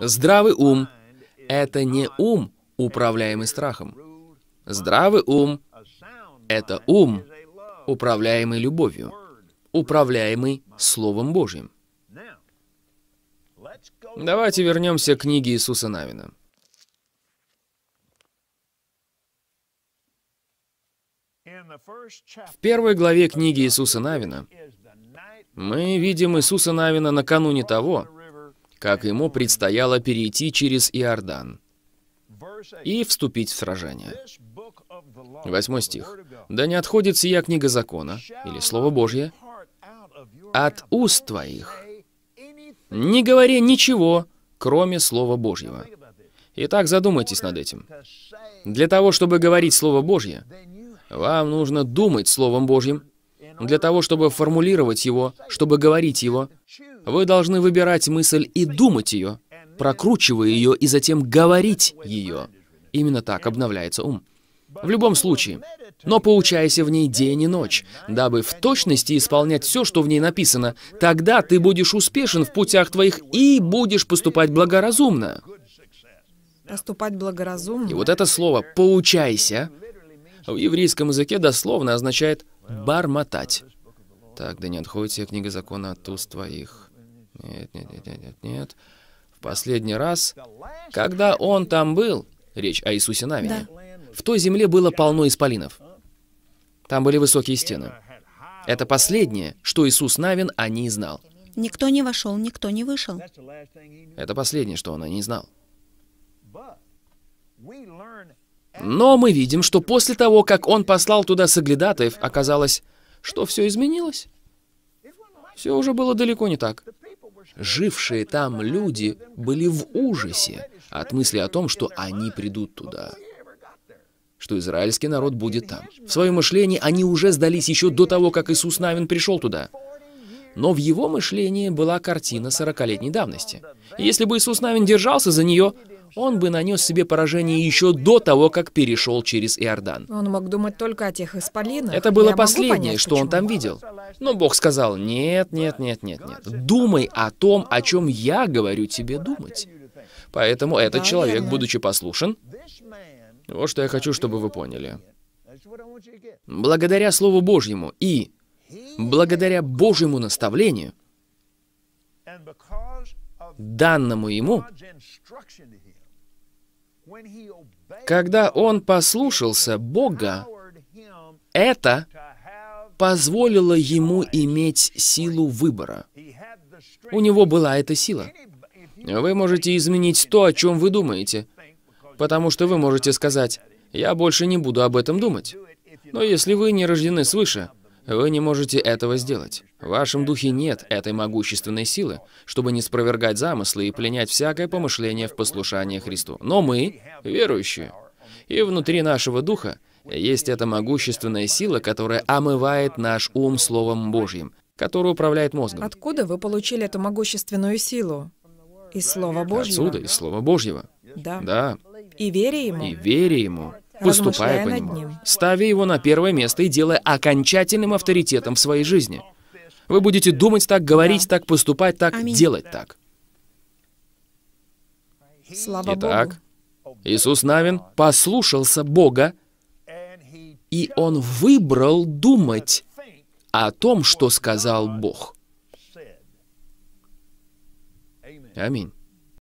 Здравый ум — это не ум, управляемый страхом. Здравый ум — это ум, управляемый любовью, управляемый Словом Божьим. Давайте вернемся к книге Иисуса Навина. В первой главе книги Иисуса Навина мы видим Иисуса Навина накануне того, как ему предстояло перейти через Иордан и вступить в сражение. Восьмой стих. «Да не отходит сия книга закона, или Слово Божье, от уст твоих, не говори ничего, кроме Слова Божьего». Итак, задумайтесь над этим. Для того, чтобы говорить Слово Божье, вам нужно думать Словом Божьим, для того, чтобы формулировать его, чтобы говорить его, вы должны выбирать мысль и думать ее, прокручивая ее и затем говорить ее. Именно так обновляется ум. В любом случае, но поучайся в ней день и ночь, дабы в точности исполнять все, что в ней написано. Тогда ты будешь успешен в путях твоих и будешь поступать благоразумно. Поступать благоразумно? И вот это слово «поучайся» в еврейском языке дословно означает «бормотать». Так, да не отходит тебе книга закона от уст твоих. Нет, нет, нет, нет, нет, нет. В последний раз, когда он там был, речь о Иисусе Навине, да. в той земле было полно исполинов. Там были высокие стены. Это последнее, что Иисус Навин о ней знал. Никто не вошел, никто не вышел. Это последнее, что он о ней знал. Но мы видим, что после того, как он послал туда соглядатаев, оказалось, что все изменилось. Все уже было далеко не так. Жившие там люди были в ужасе от мысли о том, что они придут туда что израильский народ будет там. В своем мышлении они уже сдались еще до того, как Иисус Навин пришел туда. Но в его мышлении была картина сорокалетней давности. И если бы Иисус Навин держался за нее, он бы нанес себе поражение еще до того, как перешел через Иордан. Он мог думать только о тех исполинах. Это было Я последнее, понять, что он там видел. Но Бог сказал, нет, нет, нет, нет, нет. Думай о том, о чем я говорю тебе думать. Поэтому этот человек, будучи послушен, вот что я хочу, чтобы вы поняли. Благодаря Слову Божьему и благодаря Божьему наставлению, данному ему, когда он послушался Бога, это позволило ему иметь силу выбора. У него была эта сила. Вы можете изменить то, о чем вы думаете, потому что вы можете сказать, «Я больше не буду об этом думать». Но если вы не рождены свыше, вы не можете этого сделать. В вашем духе нет этой могущественной силы, чтобы не спровергать замыслы и пленять всякое помышление в послушании Христу. Но мы — верующие. И внутри нашего духа есть эта могущественная сила, которая омывает наш ум Словом Божьим, которая управляет мозгом. Откуда вы получили эту могущественную силу? Из Слова Божьего. Отсюда, из Слова Божьего. Да. Да. И веря Ему. И веря Ему поступая по нему, ставя его на первое место и делая окончательным авторитетом в своей жизни. Вы будете думать так, говорить так, поступать так, делать так. Итак, Иисус Навин послушался Бога, и он выбрал думать о том, что сказал Бог. Аминь.